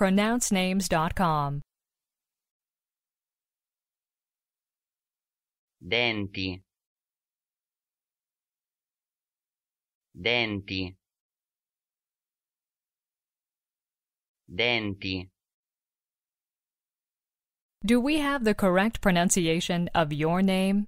pronouncenames.com. Denti. Denti. Denti. Do we have the correct pronunciation of your name?